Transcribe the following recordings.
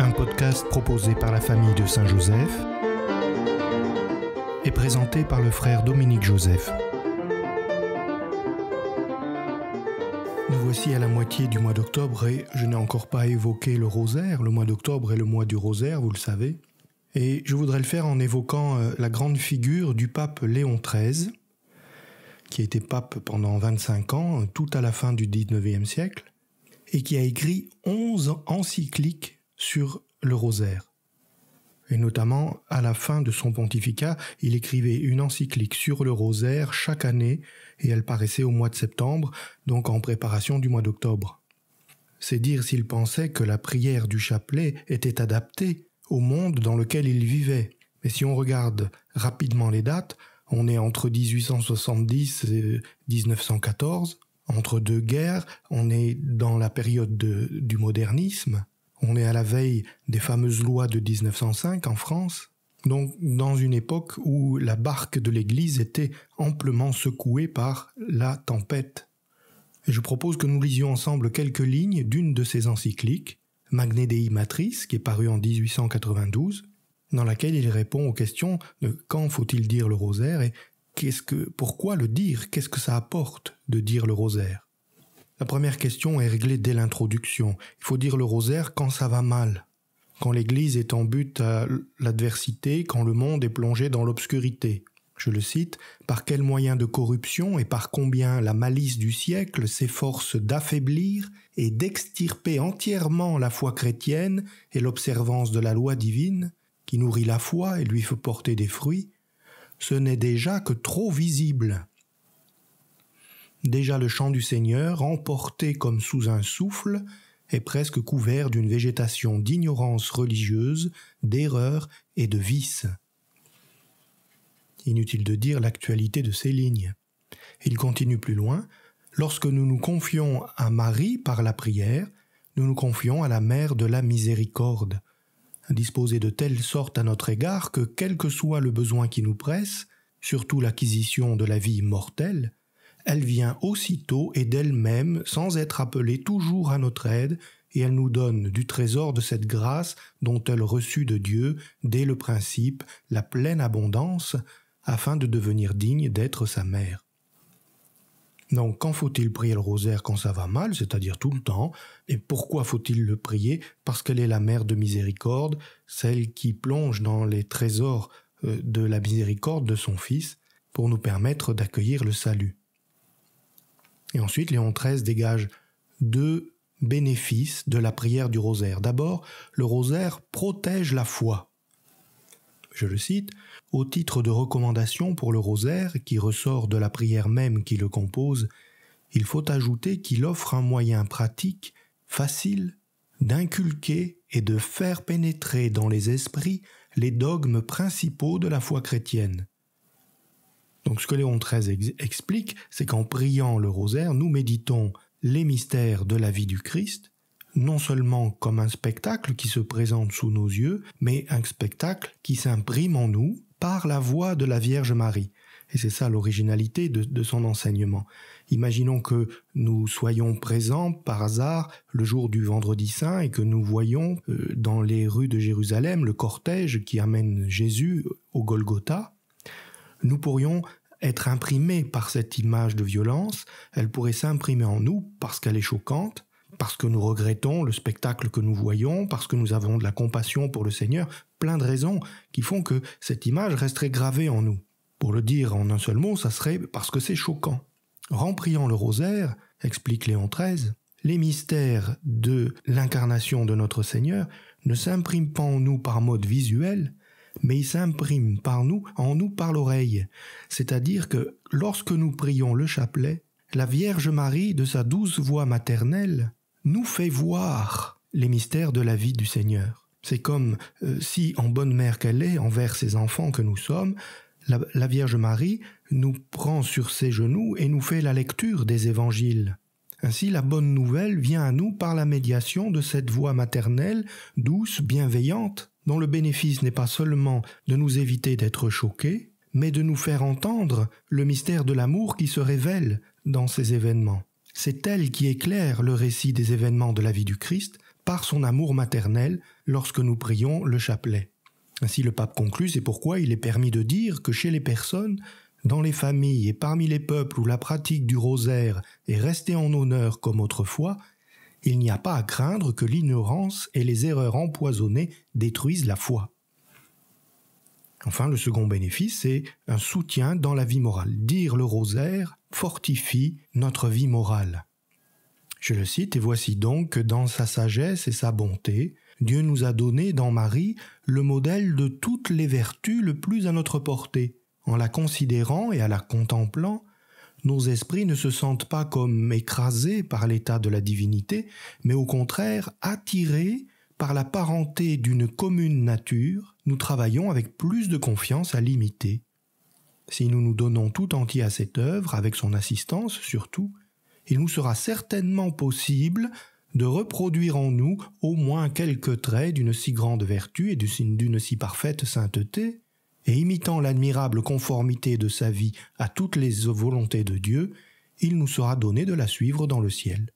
un podcast proposé par la famille de Saint-Joseph et présenté par le frère Dominique Joseph. Nous voici à la moitié du mois d'octobre et je n'ai encore pas évoqué le rosaire. Le mois d'octobre est le mois du rosaire, vous le savez. Et je voudrais le faire en évoquant euh, la grande figure du pape Léon XIII, qui a été pape pendant 25 ans, tout à la fin du XIXe siècle, et qui a écrit 11 encycliques sur le rosaire. Et notamment, à la fin de son pontificat, il écrivait une encyclique sur le rosaire chaque année, et elle paraissait au mois de septembre, donc en préparation du mois d'octobre. C'est dire s'il pensait que la prière du chapelet était adaptée au monde dans lequel il vivait. Mais si on regarde rapidement les dates, on est entre 1870 et 1914, entre deux guerres, on est dans la période du modernisme, on est à la veille des fameuses lois de 1905 en France, donc dans une époque où la barque de l'Église était amplement secouée par la tempête. Je propose que nous lisions ensemble quelques lignes d'une de ces encycliques, Magne Dei Matrice, qui est parue en 1892, dans laquelle il répond aux questions de quand faut-il dire le rosaire et ce que, pourquoi le dire, qu'est-ce que ça apporte de dire le rosaire. La première question est réglée dès l'introduction. Il faut dire le rosaire quand ça va mal, quand l'Église est en but à l'adversité, quand le monde est plongé dans l'obscurité. Je le cite, Par quels moyens de corruption et par combien la malice du siècle s'efforce d'affaiblir et d'extirper entièrement la foi chrétienne et l'observance de la loi divine, qui nourrit la foi et lui fait porter des fruits, ce n'est déjà que trop visible. Déjà le champ du Seigneur, emporté comme sous un souffle, est presque couvert d'une végétation d'ignorance religieuse, d'erreur et de vices. Inutile de dire l'actualité de ces lignes. Il continue plus loin. Lorsque nous nous confions à Marie par la prière, nous nous confions à la Mère de la miséricorde, disposée de telle sorte à notre égard que quel que soit le besoin qui nous presse, surtout l'acquisition de la vie mortelle, elle vient aussitôt et d'elle-même, sans être appelée toujours à notre aide, et elle nous donne du trésor de cette grâce dont elle reçut de Dieu, dès le principe, la pleine abondance, afin de devenir digne d'être sa mère. Donc, quand faut-il prier le rosaire quand ça va mal, c'est-à-dire tout le temps Et pourquoi faut-il le prier Parce qu'elle est la mère de miséricorde, celle qui plonge dans les trésors euh, de la miséricorde de son Fils pour nous permettre d'accueillir le salut. Et ensuite, Léon XIII dégage deux bénéfices de la prière du rosaire. D'abord, le rosaire protège la foi. Je le cite, au titre de recommandation pour le rosaire, qui ressort de la prière même qui le compose, il faut ajouter qu'il offre un moyen pratique, facile, d'inculquer et de faire pénétrer dans les esprits les dogmes principaux de la foi chrétienne. Donc ce que Léon XIII explique, c'est qu'en priant le rosaire, nous méditons les mystères de la vie du Christ, non seulement comme un spectacle qui se présente sous nos yeux, mais un spectacle qui s'imprime en nous par la voix de la Vierge Marie. Et c'est ça l'originalité de, son enseignement. Imaginons que nous soyons présents par hasard le jour du vendredi saint et que nous voyons euh, dans les rues de Jérusalem le cortège qui amène Jésus au Golgotha. Nous pourrions être imprimée par cette image de violence, elle pourrait s'imprimer en nous parce qu'elle est choquante, parce que nous regrettons le spectacle que nous voyons, parce que nous avons de la compassion pour le Seigneur, plein de raisons qui font que cette image resterait gravée en nous. Pour le dire en un seul mot, ça serait parce que c'est choquant. Rempriant le rosaire, explique Léon XIII, les mystères de l'incarnation de notre Seigneur ne s'impriment pas en nous par mode visuel, mais il s'imprime par nous, en nous par l'oreille. C'est-à-dire que lorsque nous prions le chapelet, la Vierge Marie, de sa douce voix maternelle, nous fait voir les mystères de la vie du Seigneur. C'est comme euh, si, en bonne mère qu'elle est, envers ses enfants que nous sommes, la Vierge Marie nous prend sur ses genoux et nous fait la lecture des évangiles. Ainsi, la bonne nouvelle vient à nous par la médiation de cette voix maternelle, douce, bienveillante, dont le bénéfice n'est pas seulement de nous éviter d'être choqués, mais de nous faire entendre le mystère de l'amour qui se révèle dans ces événements. C'est elle qui éclaire le récit des événements de la vie du Christ par son amour maternel lorsque nous prions le chapelet. Ainsi le pape conclut, c'est pourquoi il est permis de dire que chez les personnes, dans les familles et parmi les peuples où la pratique du rosaire est restée en honneur comme autrefois, il n'y a pas à craindre que l'ignorance et les erreurs empoisonnées détruisent la foi. Enfin, le second bénéfice est un soutien dans la vie morale. Dire le rosaire fortifie notre vie morale. Je le cite, et voici donc que dans sa sagesse et sa bonté, Dieu nous a donné dans Marie le modèle de toutes les vertus le plus à notre portée. En la considérant et à la contemplant, nos esprits ne se sentent pas comme écrasés par l'état de la divinité, mais au contraire attirés par la parenté d'une commune nature, nous travaillons avec plus de confiance à l'imiter. Si nous nous donnons tout entier à cette œuvre, avec son assistance surtout, il nous sera certainement possible de reproduire en nous au moins quelques traits d'une si grande vertu et d'une si parfaite sainteté, et imitant l'admirable conformité de sa vie à toutes les volontés de Dieu, il nous sera donné de la suivre dans le ciel.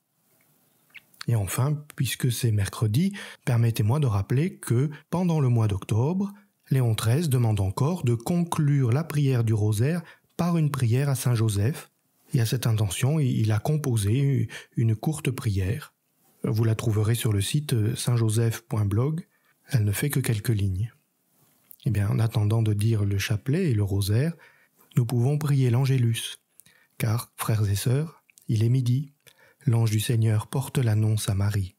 Et enfin, puisque c'est mercredi, permettez-moi de rappeler que, pendant le mois d'octobre, Léon XIII demande encore de conclure la prière du rosaire par une prière à Saint Joseph, et à cette intention, il a composé une courte prière. Vous la trouverez sur le site saintjoseph.blog, elle ne fait que quelques lignes. Eh bien, en attendant de dire le chapelet et le rosaire, nous pouvons prier l'Angélus, car, frères et sœurs, il est midi. L'ange du Seigneur porte l'annonce à Marie.